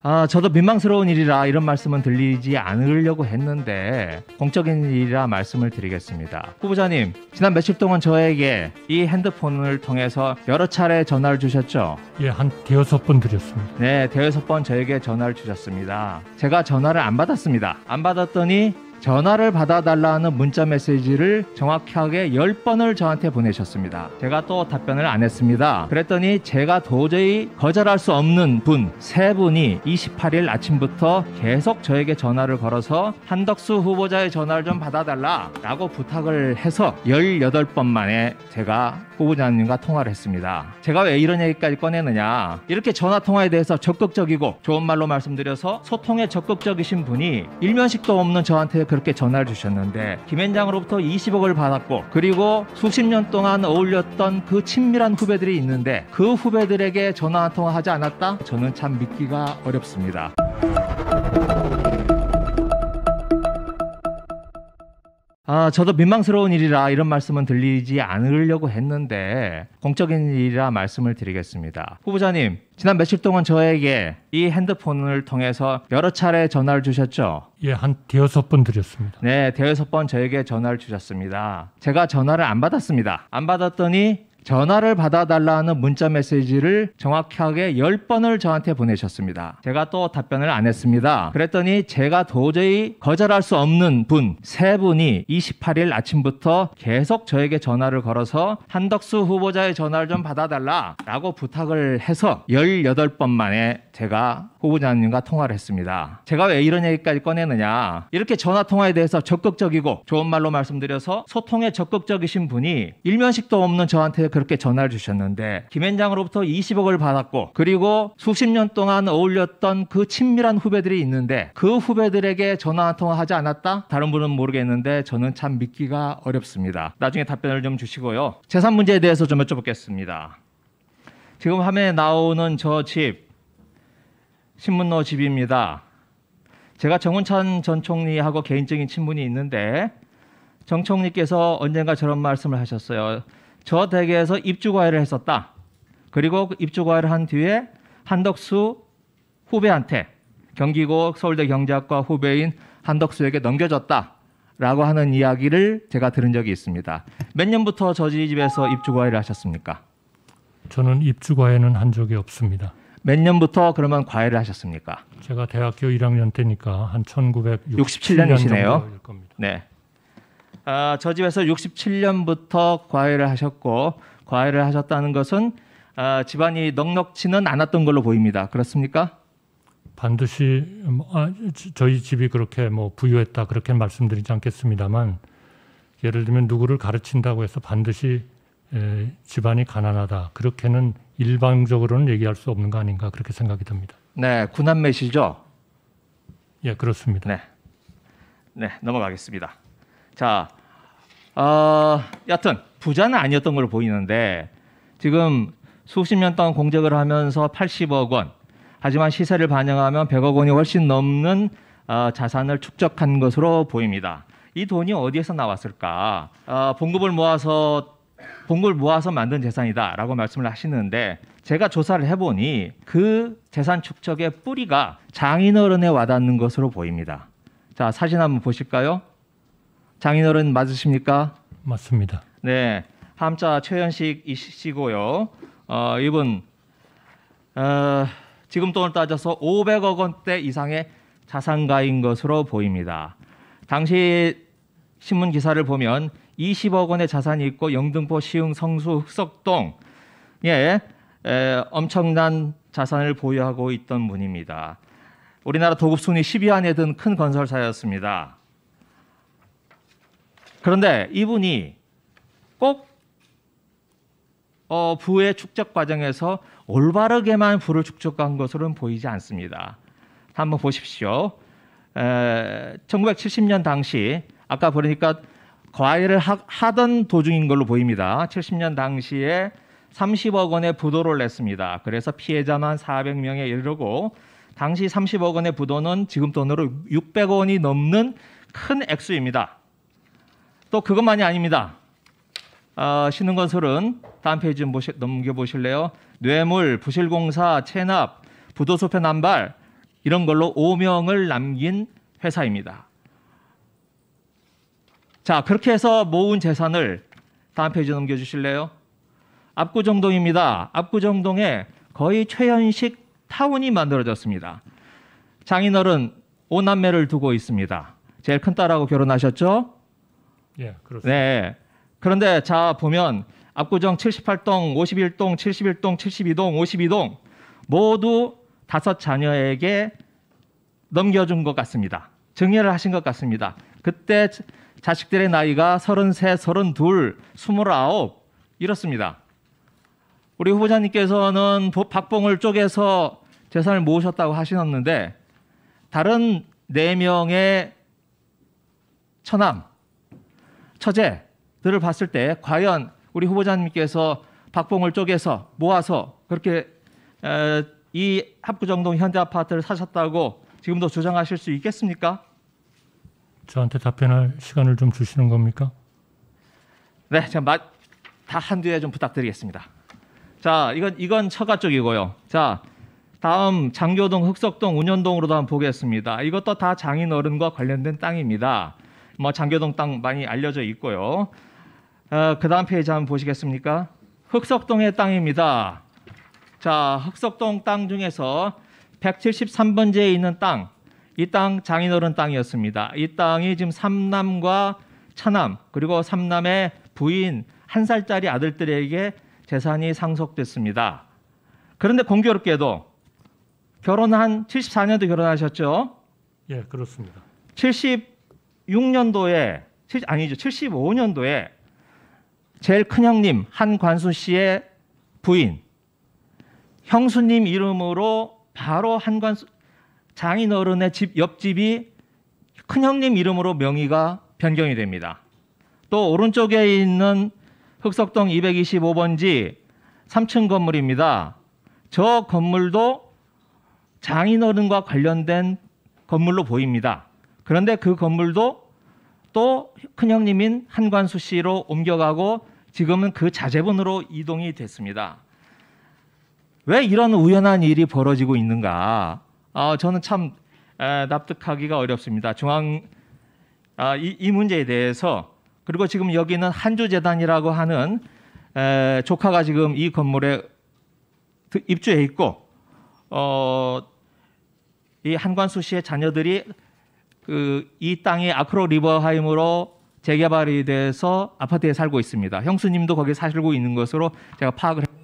아, 저도 민망스러운 일이라 이런 말씀은 들리지 않으려고 했는데 공적인 일이라 말씀을 드리겠습니다. 후보자님, 지난 며칠 동안 저에게 이 핸드폰을 통해서 여러 차례 전화를 주셨죠? 예, 한 대여섯 번 드렸습니다. 네, 대여섯 번 저에게 전화를 주셨습니다. 제가 전화를 안 받았습니다. 안 받았더니 전화를 받아달라는 문자 메시지를 정확하게 10번을 저한테 보내셨습니다. 제가 또 답변을 안 했습니다. 그랬더니 제가 도저히 거절할 수 없는 분, 세 분이 28일 아침부터 계속 저에게 전화를 걸어서 한덕수 후보자의 전화를 좀 받아달라 라고 부탁을 해서 18번 만에 제가 후보자님과 통화를 했습니다. 제가 왜 이런 얘기까지 꺼내느냐. 이렇게 전화 통화에 대해서 적극적이고 좋은 말로 말씀드려서 소통에 적극적이신 분이 일면식도 없는 저한테 그렇게 전화를 주셨는데 김현장으로부터 20억을 받았고 그리고 수십 년 동안 어울렸던 그 친밀한 후배들이 있는데 그 후배들에게 전화 통화하지 않았다? 저는 참 믿기가 어렵습니다. 아, 저도 민망스러운 일이라 이런 말씀은 들리지 않으려고 했는데 공적인 일이라 말씀을 드리겠습니다. 후보자님, 지난 며칠 동안 저에게 이 핸드폰을 통해서 여러 차례 전화를 주셨죠? 예, 한 대여섯 번 드렸습니다. 네, 대여섯 번 저에게 전화를 주셨습니다. 제가 전화를 안 받았습니다. 안 받았더니 전화를 받아달라는 문자 메시지를 정확하게 10번을 저한테 보내셨습니다. 제가 또 답변을 안 했습니다. 그랬더니 제가 도저히 거절할 수 없는 분, 세 분이 28일 아침부터 계속 저에게 전화를 걸어서 한덕수 후보자의 전화를 좀 받아달라 라고 부탁을 해서 18번 만에 제가 후보자님과 통화를 했습니다. 제가 왜 이런 얘기까지 꺼내느냐. 이렇게 전화 통화에 대해서 적극적이고 좋은 말로 말씀드려서 소통에 적극적이신 분이 일면식도 없는 저한테 그렇게 전화를 주셨는데 김현장으로부터 20억을 받았고 그리고 수십 년 동안 어울렸던 그 친밀한 후배들이 있는데 그 후배들에게 전화 통화하지 않았다? 다른 분은 모르겠는데 저는 참 믿기가 어렵습니다. 나중에 답변을 좀 주시고요. 재산 문제에 대해서 좀 여쭤보겠습니다. 지금 화면에 나오는 저 집, 신문노 집입니다. 제가 정운찬 전 총리하고 개인적인 친분이 있는데 정 총리께서 언젠가 저런 말씀을 하셨어요. 저 댁에서 입주 과외를 했었다. 그리고 입주 과외를 한 뒤에 한덕수 후배한테 경기고 서울대 경제학과 후배인 한덕수에게 넘겨졌다. 라고 하는 이야기를 제가 들은 적이 있습니다. 몇 년부터 저희 집에서 입주 과외를 하셨습니까? 저는 입주 과외는 한 적이 없습니다. 몇 년부터 그러면 과외를 하셨습니까? 제가 대학교 1학년 때니까 한 1967년이시네요. 네. 아, 저 집에서 67년부터 과외를 하셨고 과외를 하셨다는 것은 아, 집안이 넉넉치는 않았던 걸로 보입니다. 그렇습니까? 반드시 뭐, 아, 저희 집이 그렇게 뭐 부유했다 그렇게 말씀드리지 않겠습니다만 예를 들면 누구를 가르친다고 해서 반드시 에, 집안이 가난하다 그렇게는 일방적으로는 얘기할 수 없는 거 아닌가 그렇게 생각이 듭니다. 네, 구남매시죠? 예, 그렇습니다. 네, 네 넘어가겠습니다. 자, 어, 여튼 부자는 아니었던 걸로 보이는데 지금 수십 년 동안 공작을 하면서 80억 원, 하지만 시세를 반영하면 100억 원이 훨씬 넘는 어, 자산을 축적한 것으로 보입니다. 이 돈이 어디에서 나왔을까? 어, 봉급을 모아서 공을 모아서 만든 재산이다라고 말씀을 하시는데 제가 조사를 해보니 그 재산 축적의 뿌리가 장인어른에 와닿는 것으로 보입니다. 자 사진 한번 보실까요? 장인어른 맞으십니까? 맞습니다. 네, 함자 최현식이시고요. 어, 이분 어, 지금 돈을 따져서 500억 원대 이상의 자산가인 것으로 보입니다. 당시 신문 기사를 보면 20억 원의 자산이 있고 영등포 시흥 성수 흑석동 예 에, 엄청난 자산을 보유하고 있던 분입니다. 우리나라 도급 순위 10위 안에 든 큰 건설사였습니다. 그런데 이분이 꼭 어, 부의 축적 과정에서 올바르게만 부를 축적한 것으로는 보이지 않습니다. 한번 보십시오. 에, 1970년 당시 아까 보니까 과외를 하, 던 도중인 걸로 보입니다. 70년 당시에 30억 원의 부도를 냈습니다. 그래서 피해자만 400명에 이르고 당시 30억 원의 부도는 지금 돈으로 600억 원이 넘는 큰 액수입니다. 또 그것만이 아닙니다. 어, 쉬는 건설은 다음 페이지 좀 보시, 넘겨보실래요? 뇌물, 부실공사, 체납, 부도수표 남발 이런 걸로 5명을 남긴 회사입니다. 자, 그렇게 해서 모은 재산을 다음 페이지 넘겨주실래요? 압구정동입니다. 압구정동에 거의 최현식 타운이 만들어졌습니다. 장인어른 오남매를 두고 있습니다. 제일 큰 딸하고 결혼하셨죠? 예, 그렇습니다. 네. 그런데 자 보면 압구정 78동, 51동, 71동, 72동, 52동 모두 다섯 자녀에게 넘겨준 것 같습니다. 증여를 하신 것 같습니다. 그때 자식들의 나이가 33, 32, 29 이렇습니다. 우리 후보자님께서는 박봉을 쪼개서 재산을 모으셨다고 하셨는데 다른 네 명의 처남, 처제들을 봤을 때 과연 우리 후보자님께서 박봉을 쪼개서 모아서 그렇게 이 합구정동 현대 아파트를 사셨다고 지금도 주장하실 수 있겠습니까? 저한테 답변할 시간을 좀 주시는 겁니까? 네, 제가 마, 다 한두 개좀 부탁드리겠습니다. 자, 이건 이건 처가 쪽이고요. 자, 다음 장교동, 흑석동, 운현동으로도 한번 보겠습니다. 이것도 다 장인어른과 관련된 땅입니다. 뭐 장교동 땅 많이 알려져 있고요. 어, 그 다음 페이지 한번 보시겠습니까? 흑석동의 땅입니다. 자, 흑석동 땅 중에서 173번지에 있는 땅, 이땅 장인어른 땅이었습니다. 이 땅이 지금 삼남과 차남 그리고 삼남의 부인 한 살짜리 아들들에게 재산이 상속됐습니다. 그런데 공교롭게도 결혼한 74년도 결혼하셨죠? 예, 그렇습니다. 76년도에 아니죠. 75년도에 제일 큰 형님 한관수 씨의 부인 형수님 이름으로 바로 한관수 장인어른의 집 옆집이 큰형님 이름으로 명의가 변경이 됩니다. 또 오른쪽에 있는 흑석동 225번지 3층 건물입니다. 저 건물도 장인어른과 관련된 건물로 보입니다. 그런데 그 건물도 또 큰형님인 한관수 씨로 옮겨가고 지금은 그자재분으로 이동이 됐습니다. 왜 이런 우연한 일이 벌어지고 있는가? 어, 저는 참 에, 납득하기가 어렵습니다. 중앙 아, 이, 이, 문제에 대해서 그리고 지금 여기는 한주재단이라고 하는 에, 조카가 지금 이 건물에 입주해 있고 어, 이 한관수 씨의 자녀들이 그, 이 땅이 아크로 리버하임으로 재개발이 돼서 아파트에 살고 있습니다. 형수님도 거기 살고 있는 것으로 제가 파악을 했습니다.